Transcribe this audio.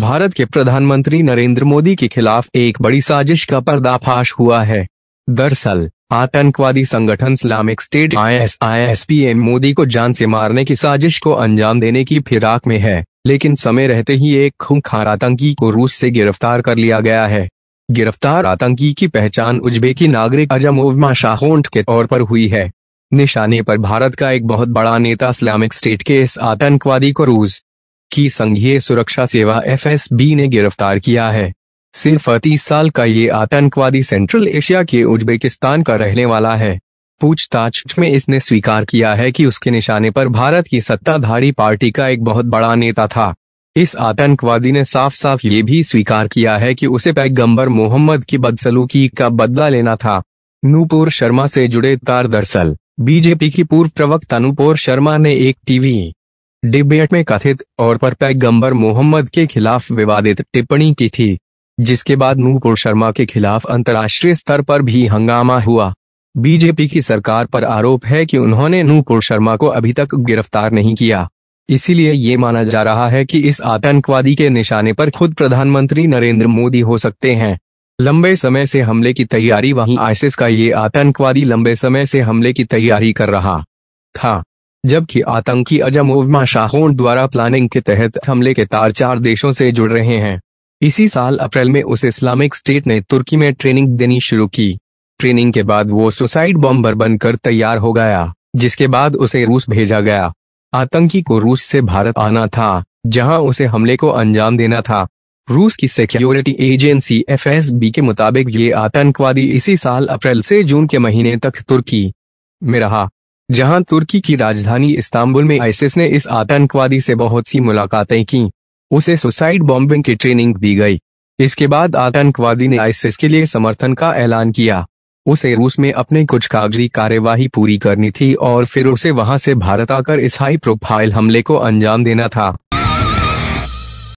भारत के प्रधानमंत्री नरेंद्र मोदी के खिलाफ एक बड़ी साजिश का पर्दाफाश हुआ है दरअसल आतंकवादी संगठन इस्लामिक स्टेट आईएसआईएसपीएम मोदी को जान से मारने की साजिश को अंजाम देने की फिराक में है लेकिन समय रहते ही एक खूंखार आतंकी को रूस से गिरफ्तार कर लिया गया है गिरफ्तार आतंकी की पहचान उज्बेकी नागरिक अजमोवमा शाहोंट के तौर पर हुई है निशाने पर भारत का एक बहुत बड़ा नेता इस्लामिक स्टेट के इस आतंकवादी को रूस की संघीय सुरक्षा सेवा एफएसबी ने गिरफ्तार किया है सिर्फ अड़तीस साल का ये आतंकवादी सेंट्रल एशिया के उज्बेकिस्तान का रहने वाला है पूछताछ में इसने स्वीकार किया है कि उसके निशाने पर भारत की सत्ताधारी पार्टी का एक बहुत बड़ा नेता था इस आतंकवादी ने साफ साफ ये भी स्वीकार किया है कि उसे पैगंबर मोहम्मद की बदसलूकी का बदला लेना था नूपुर शर्मा से जुड़े तार दरअसल बीजेपी की पूर्व प्रवक्ता नूपुर शर्मा ने एक टीवी डिबेट में कथित और पर पैगंबर मोहम्मद के खिलाफ विवादित टिप्पणी की थी जिसके बाद नूपुर शर्मा के खिलाफ अंतर्राष्ट्रीय स्तर पर भी हंगामा हुआ बीजेपी की सरकार पर आरोप है कि उन्होंने नूपुर शर्मा को अभी तक गिरफ्तार नहीं किया इसीलिए ये माना जा रहा है कि इस आतंकवादी के निशाने पर खुद प्रधानमंत्री नरेंद्र मोदी हो सकते हैं लंबे समय से हमले की तैयारी वहीं आइसिस का ये आतंकवादी लंबे समय से हमले की तैयारी कर रहा था जबकि आतंकी अजमोवमा शाहों द्वारा प्लानिंग के तहत हमले के तार चार देशों से जुड़ रहे हैं इसी साल अप्रैल में उस इस्लामिक स्टेट ने तुर्की में ट्रेनिंग देनी शुरू की ट्रेनिंग के बाद वो सुसाइड बॉम्बर बनकर तैयार हो गया जिसके बाद उसे रूस भेजा गया आतंकी को रूस से भारत आना था जहां उसे हमले को अंजाम देना था रूस की सिक्योरिटी एजेंसी एफएसबी के मुताबिक ये आतंकवादी इसी साल अप्रैल से जून के महीने तक तुर्की में रहा जहां तुर्की की राजधानी इस्तांबुल में आईसिस ने इस आतंकवादी से बहुत सी मुलाकातें की उसे सुसाइड बॉम्बिंग की ट्रेनिंग दी गई इसके बाद आतंकवादी ने आइसिस के लिए समर्थन का ऐलान किया उसे रूस में अपने कुछ कागजी कार्यवाही पूरी करनी थी और फिर उसे वहां से भारत आकर इस हाई प्रोफाइल हमले को अंजाम देना था